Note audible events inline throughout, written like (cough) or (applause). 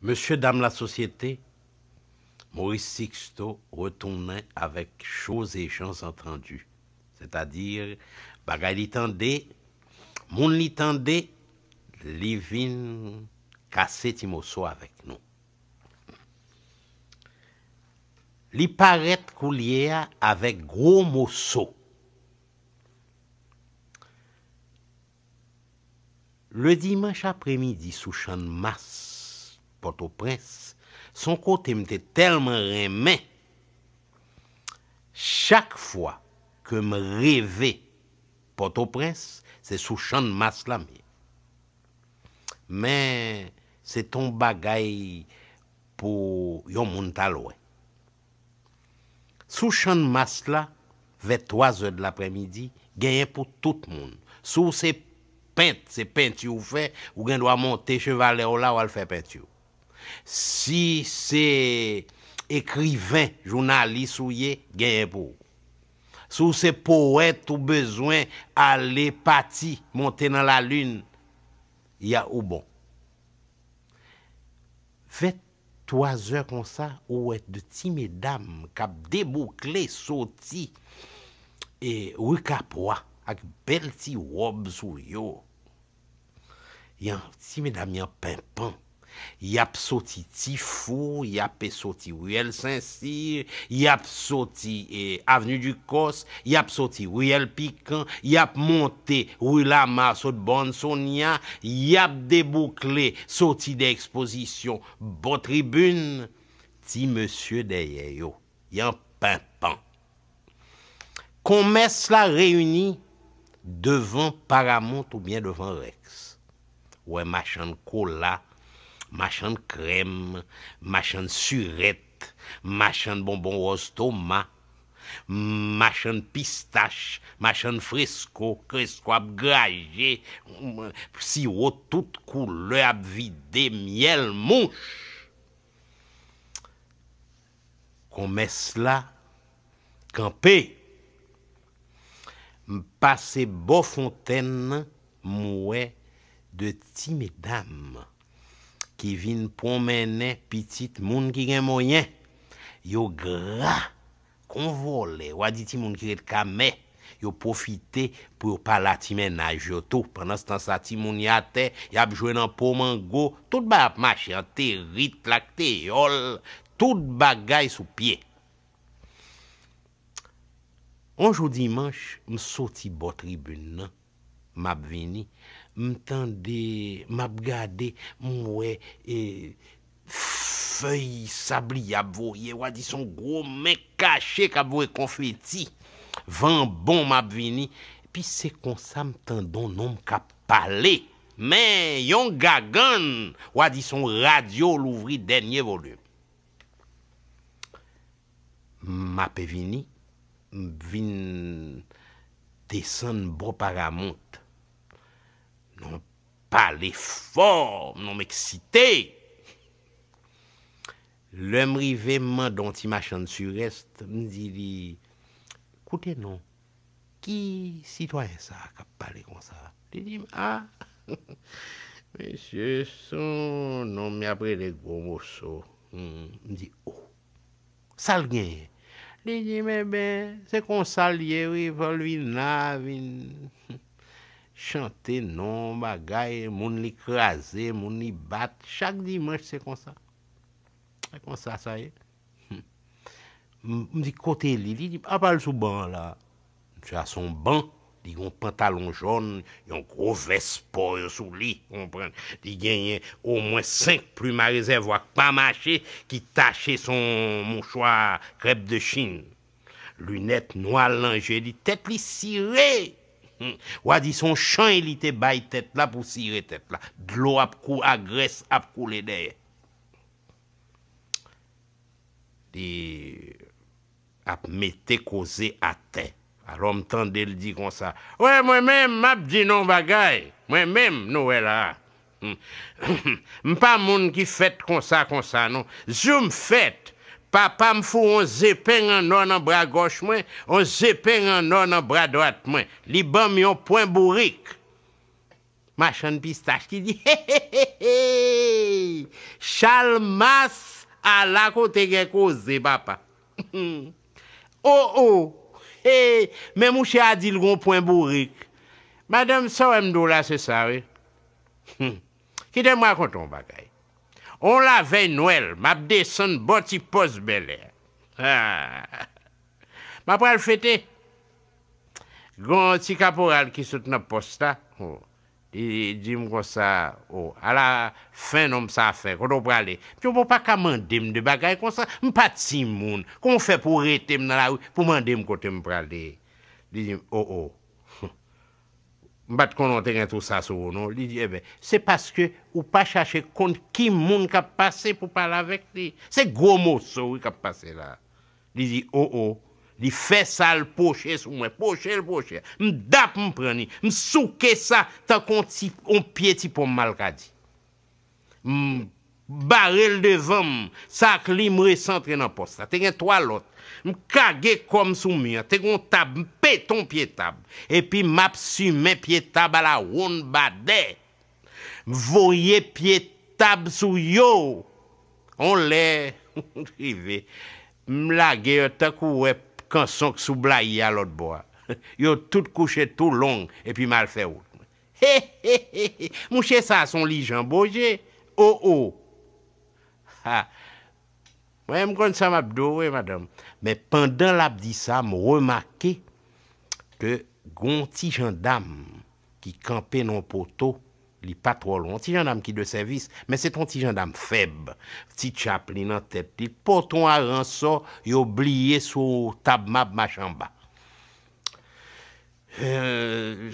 Monsye dame la sosyete, Maurice Sixto retounen avèk chòs e chans entranjou. Sè t'a dir, bagay li tende, moun li tende, li vin kase ti moso avèk nou. Li paret kou liye avèk gro moso. Le dimanj apremidi sou chan mas, Port-au-presse, son kote mte telman remen. Chak fwa ke m reve port-au-presse, se sou chan mas la mi. Men, se ton bagay pou yon moun talwen. Sou chan mas la, ve 3 oe de la premidi, genye pou tout moun. Sou se pent, se pent yon fè, ou gen do a monte chevalè ou la ou al fè pent yon. Si se ekriven, jounalis ou ye, genye pou. Sou se pou et ou bezwen ale pati monte nan la lun, ya ou bon. Fet toazer konsa ou et de ti medam kap debou kle soti e wikap wak ak bel ti wob sou yo. Yan ti medam yan pen pen Yap soti Tifou, yap e soti Wiel-Saint-Cyr, yap soti e, Avenu du Kos, yap soti Wiel-Pican, yap monte Ouilama, sot Bonsonia, yap deboukle, soti de Exposition, botribune, ti monsie deyeyo, yon pimpan. Koumè s'la reyouni devan Paramount ou bien devan Rex. Ouè machan kou la. machin de crème, machin de surette, machin de bonbon rose Thomas, machin de pistache, machin de fresco, cresco gragé, sirop toute couleur vide, miel mouche. Qu'on met cela, camper, passer beau fontaine, mouet de ti mesdames. Ki vin pou menen pitit moun ki gen moun yen. Yo gra, konvole, wadi ti moun ki red kamen. Yo profite pou yo pala ti menaj yo tou. Pendan stansati moun yate, yabjwe nan pou mango. Tout bagay apmach yate, rit lakte, yol. Tout bagay sou pie. Onjou dimanche, msoti bo tribune nan, map vini. Mwen tan de map gade mwen mwen fey sabli ap voye. Wadi son gro men kache kap voye konfeti. Van bon map vini. Pi se konsa mwen tan don nom kap pale. Men yon gagan wadi son radyo louvri denye volu. Map vini vin desen bo paramounte. Non pa le for, non m'eksite. Lèm riveman don ti machan sur est, m'di li, koute non, ki sitwaye sa kap pale kon sa? Li di, ah, (laughs) mè sè son, non mè apre de gwo moso. Hmm, m'di, oh, sal gen. Li di, mè ben, se kon sal ye, wè fol vin, na vin. Chante non bagay, moun li kreaze, moun li bat, chak dimanj se kon sa. Se kon sa, sa ye. M di kote li, li di apal ah, sou ban la. M si a son ban, di yon pantalon joun, yon gro vespo, yon sou li, kompren. Di genyen ou mwen senk plu ma rezev wak pa mache, ki tache son mouchoa rep de chine. Lunet noa lanje, di tet li sirey. Ou hmm. a di son chan elite bay tet la pou siretet la, dlo ap kou agres ap kou lede. Di ap mette koze ate, alom tan del di konsa, oue mwen men map di nou bagay, mwen men nou we la. Hmm. (coughs) M pa moun ki fet konsa konsa non, zyou m fet. Papa mfou an zepen an nan an bra goch mwen, an zepen an nan an bra dwat mwen. Li ban mi an poin bourik. Ma chan pistache ki di, he he he he he, chalmas a lako tegeko ze papa. Ho (laughs) oh, oh. ho, he, men mwche adil gon poin bourik. Madame, sa wè mdou la se sa we? Ki de mwa konton bakay. On la vey noel, map de son bot si posbele. Ma pral fete, gant si kaporal ki sot na posta, di jim kosa, ala fen om sa fe, koto prale. Pyo pou pa kamande m de bagay konsa, m pati moun, kon fe pou rete m nan la ou, pou mande m kote m prale, di jim, o o. Mbat konon teren tou sa sou ou nou, li di ebe, eh se paske ou pa chache kont ki moun kap pase pou pala vek li. Se gwo mou sou ou kap pase la. Li di, ou oh, ou, oh, li fe sa l poche sou mwen, poche l poche. Mdap mpreni, msouke sa ta konti on pieti pou malka di. M... Barel de zem, sak li m resantre nan posta, te gen toalot. M kage kom sou myan, te gen tab, m peton pye tab. Epi map sume pye tab ala woun bade. M voye pye tab sou yo. On le, (laughs) m lagye yo te kouwe konsonk sou blai alot boa. (laughs) Yo tout kouche tout long, epi mal fe ou. M chesa son li jan boje, ou oh, ou. Oh. Mwen mwen kon san m ap do, wè madame. Mwen pandan l ap di sa, mwen remake, ke goun ti jandam ki kampe non poto, li patro lon, ti jandam ki de servis, men se ton ti jandam feb, ti chapli nan tep, poton a ran so, yo blye sou tab map machan ba.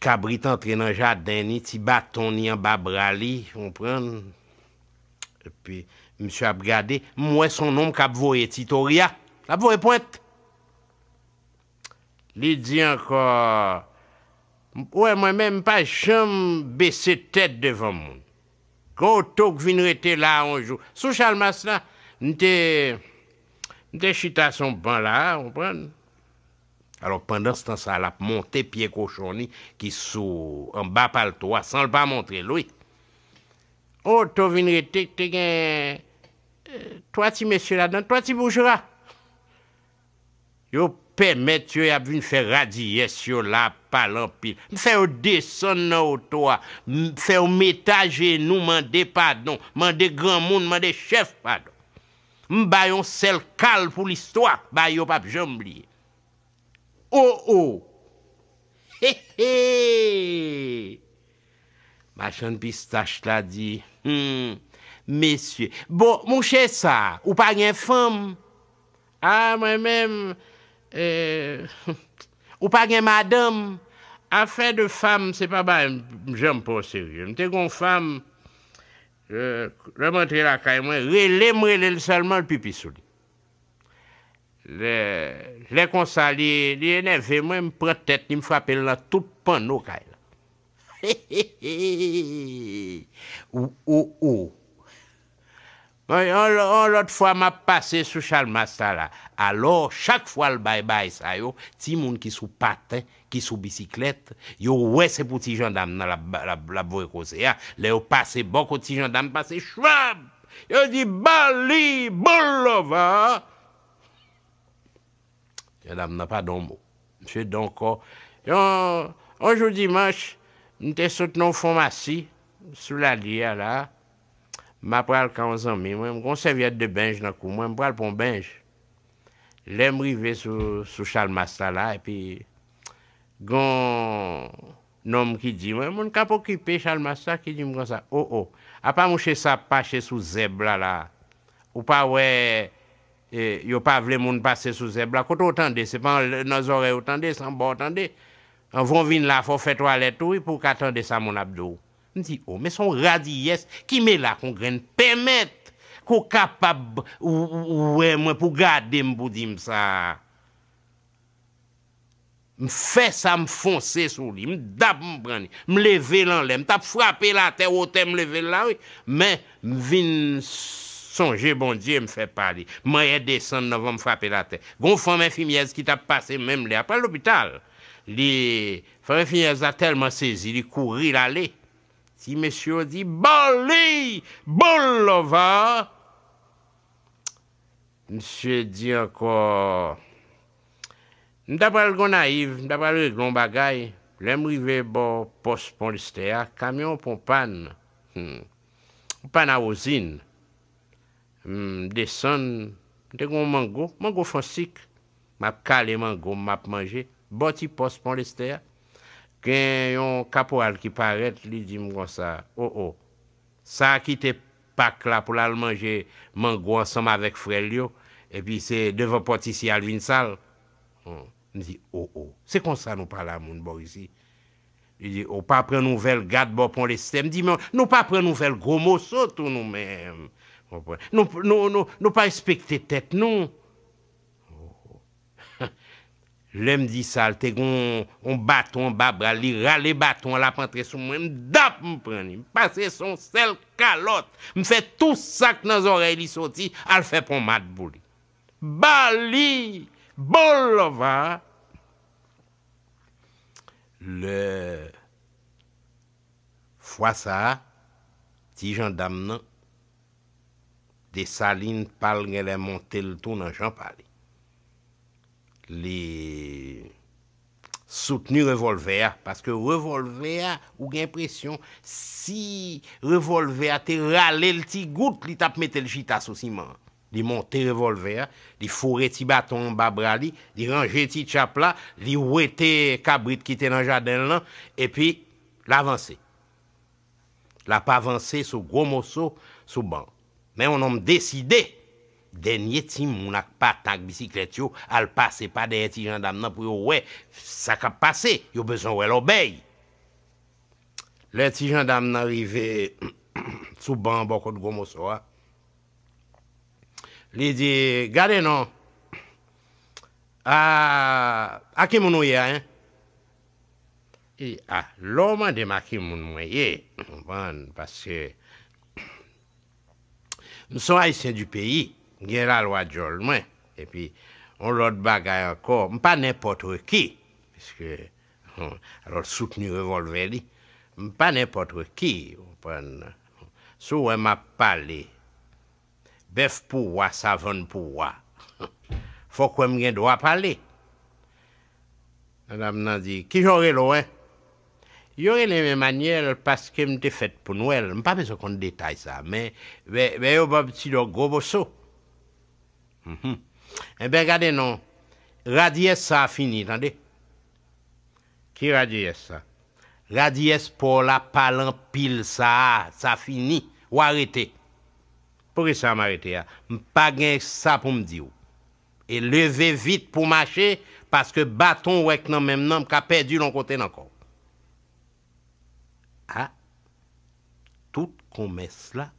Kabrit euh, antre nan jad deni, ti baton ni an ba brali, yon pren, epi, Monsi ap gade, mwen son nom ka ap vwoye tito rya. Ap vwoye pointe. Li di anko, mwen mwen men pa chanm besi tet devan moun. Kou touk vin rete la anjou. Sou chalmas la, nite chita son ban la, ou pren. Alon, pandan stansal ap monte pie kou choni, ki sou anba pal toa san l pa montre l wik. Kou touk vin rete, te gen... Toa ti mesye la dan, toa ti boujera. Yo pèmètyo ya vin fè radye si yo la palan pi. M fè yo deson nan o toa. M fè yo metajen nou man de padon. Man de gran moun, man de chef padon. M bayon sel kal pou l'istwa. Bayo pap jambli. O, oh, o. Oh. He, he. Ma chan pistache la di. Hmm. Mesye, bo, mwen chè sa, ou pa yon fèm, a mwen men, ou pa yon madèm, a fèm de fèm, se pa ba jèm pòsè, mwen te kon fèm, le mèntri la kèy, mwen le mèm le lèl, salman lèl pipissouli. Le konsa li, lièl le fèm, mwen mèm prè tèt, ni mfrapè lèl, lèl tout pèm nou kèy. He, he, he, he, he, he. Ou, ou, ou. Mwen yon lot fwa map pase sou chalmasta la. Alo, chak fwa l baybay sa yo, ti moun ki sou paten, ki sou bisiklet, yo wese pou ti jandam nan la bou ekose ya, le yo pase bok ou ti jandam pase chvab, yo di bali, bou lova. Yon jandam nan pa donmou. Mwen se donkou, yon anjou dimanche, mwen te sot nou fwa masi sou la liya la, Ma pral kan zanmi, mwen mwen kon servyat de benj nan kou, mwen mwen pral pon benj. Lèm rive sou chalmasta la, epi gwen nom ki di, mwen mwen kap okipe chalmasta ki di mwen kon sa. Oh, oh. A pa mwen che sa pa che sou zeb la la, ou pa wè, e, yo pa vle moun pase sou zeb la, koto otande, sepan nan zore otande, sanbo otande. An von vin la, fò fè to alè tou, pou katande sa moun abdou. Ni di, o, oh, me son radiyes ki me la kongren, pemet, kou kapab ouwe mwen pou gade mboudim sa. M fe sa m fonse sou li, m dab m bran li, m leve lan le, m tap frapi la te, ote m leve lan li, men vin sonje bon diye m fe pali, maye desan nan va m frapi la te. Gon fwa m enfimyez ki tap pase menm li apal lopital, li fwa m enfimyez a telman sezi, li kouri la li, Ti mèsyo di, ban li, ban lo va. Mèsyo di anko, mè dapal gon naiv, mè dapal lon bagay, lèm rive bo pos pon liste ya, kamyon pon pan, hmm. pan a ozin, hmm, desen, te gon mango, mango fonsik, map kale mango, map manje, boti pos pon liste ya. gen yon kapwal ki paret, li di mwen sa, o, oh, o, oh. sa ki te pak la pou lal manje man gwa ansam avek frel yo, epi se devan pot isi alvin sal, li di, o, oh, o, se konsa nou pala moun bo yisi, li di, o, pa pren nouvel gad bo pon leste, mi di, nou pa pren nouvel gomo sotou nou, nou pa espekte tet nou, Le mdi sal, te kon baton, ba brali, rale baton, la pantre sou mwen, mdap mpreni, mpase son sel kalot, mfè tout sak nan zorey li soti, al fè pon mat boulik. Bali, bolovar, le fwa sa, ti jandam nan, de salin pal ngele monte l tou nan jampali. li soutenu revolvea, paske revolvea ou gen presyon si revolvea te ralel ti gout li tap metel jita sou si man. Li monte revolvea, li foure ti baton ba brali, li ranje ti tchapla, li oue te kabrit ki te nan jaden lan, e pi la avanse. La pa avanse sou gros moso sou ban. Men yon nom deside! Denye tim moun ak pa tank bisiklet yo, al pase pa de eti jandam nan pou yo wey sakap pase, yo bezon wey lo bey. Le eti jandam nan rive (clears throat) souban bokot gomo sowa, li di, gade nan, a ke moun ouye? E, a ke moun ouye? (clears throat) Gye la lwa jol mwen, e pi, on lwot bagay anko, mpa nepotwe ki, piske, alol soutenu revolve li, mpa nepotwe ki, ou pren, sou wè mwa pale, bef pou wwa, savon pou wwa, (laughs) fok wè mwen gen dwa pale. Adam nan di, ki jore lwen? Yore nemen manyele, paske mte fet pou nouel, mpa bezokon detay sa, men, wè yo bab si do gobo sou. Mbe mhm. eh gade nan, Radiesse sa a fini, tande? Ki Radiesse sa? Radiesse pou la palan pil sa a, sa a fini, ou a rete? Pou re sa a ma rete ya? Mpa genk sa pou mdi ou? E leve vit pou mache, paske baton wek nan menm nan, mka perdi lon kote nan kope. Ha? Ah? Tout kou mes la?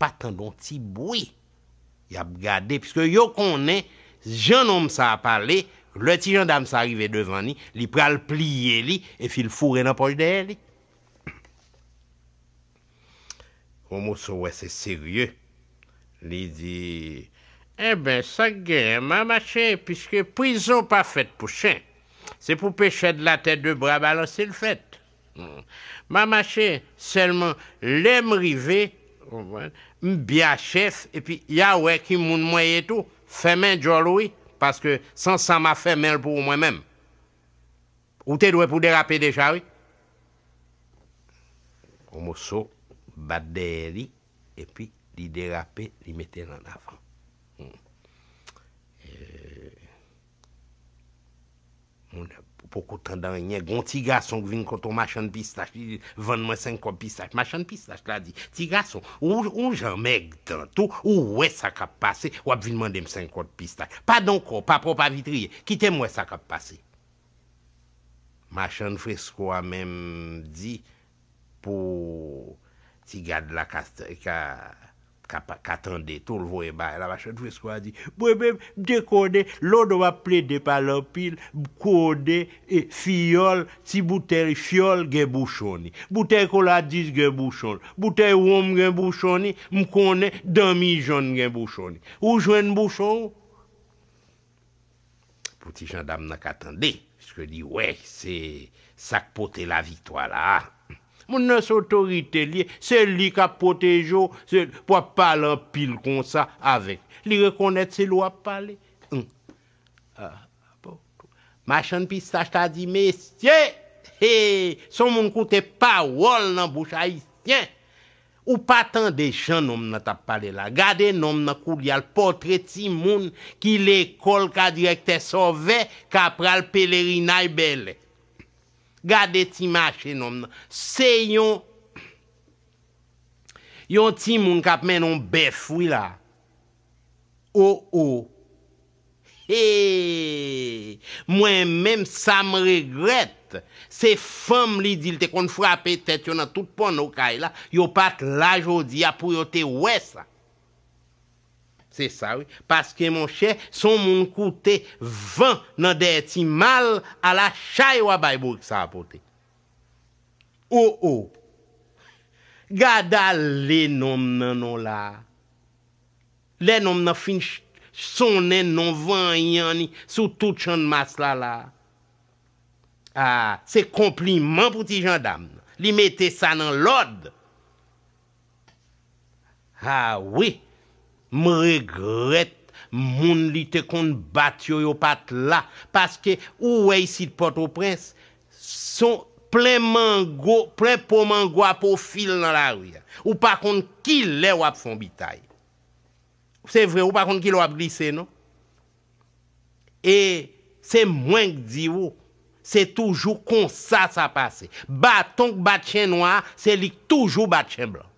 pas tant d'un petit bruit. Il a regardé, puisque yo connaît, jeune homme ça a parlé, le petit gendarme arrivé devant lui, il prend le plier lui, et fil le fourré dans la poche derrière lui. Homo ouais, c'est sérieux. Il dit, eh ben, ça gagne, ma machin, puisque prison pas faite pour chien. C'est pour pêcher de la tête de bras balancer le fait. Hmm. Ma machin, seulement, l'aime rivée, Mbya chef, epi yawe ki moun mwaye tou, femen djoloui, paske san sa ma femen pou mwen menm. Ote dwe pou derape deja, oui? Omo so, bat deri, epi li derape, li mette nan avan. Hmm. Euh, moun ab. pour qu'autant rien. un petit garçon qui vient contre on machin de pistache, vend moi 5 de pistache, machin de pistache, là, dit, petit garçon, ou, ou j'en mec tantôt, ou ouais, ça cap passé, ou vient demander 5 de pistache. Pas donc, pas propre à vitrier, quittez-moi ça cap passé. Machin fresco a même dit pour, petit gars de la caste, Katande, tout l'voe ba, la vache, tout l'voe skwazi. Bwebe, mte kode, lodo wap ple depa lopil, kode, fiyol, ti bute fiyol gen bouchoni. Bute koladis gen bouchoni. Bute wom gen bouchoni, mkone, demi joun gen bouchoni. Ou joun bouchon? Pouti jandam nan katande, jke di, wek, se sakpote la vitwa la ha. Moun nan sotorite liye, sel li ka pote jo, pou ap pale an pil konsa avek. Li rekonet se lou ap pale. Ah, bon. Machan pi staj ta di, mesye, son moun koute pa wol nan boucha isyen. Ou patan de chan noum nan ta pale la. Gade noum nan kou li al potre ti moun ki le kol ka direkte sove, ka pral peleri naye bele. Gade ti mache nom nan, se yon, yon ti moun kap men yon bef wila, o o, hey, mwen menm sa m regret, se fem li dil te kon frape tet yon an tout pon okay la, yo pat la jodi apu yo te wesa. Se sa wè, paske moun chè, son moun koute vè oh, oh. nan deti mal ala chay wabay bouk sa apote. Ou ou, gada lè nom nan nou la. Lè nom nan fin sonen nan vè yon ni, sou tout chan mas la la. Se kompliment ah, pouti jandam, li mette sa nan lòd. Ha wè. M regret moun li te kon bat yo yo pat la. Paske ou wey si poto prens, son plen poman go apou fil nan la riyan. Ou pa kont ki le wap fon bitay. Se vre ou pa kont ki lo wap glise nou. E se mwen k di ou, se toujou konsa sa pase. Batonk bat chen wak, se li toujou bat chen blan.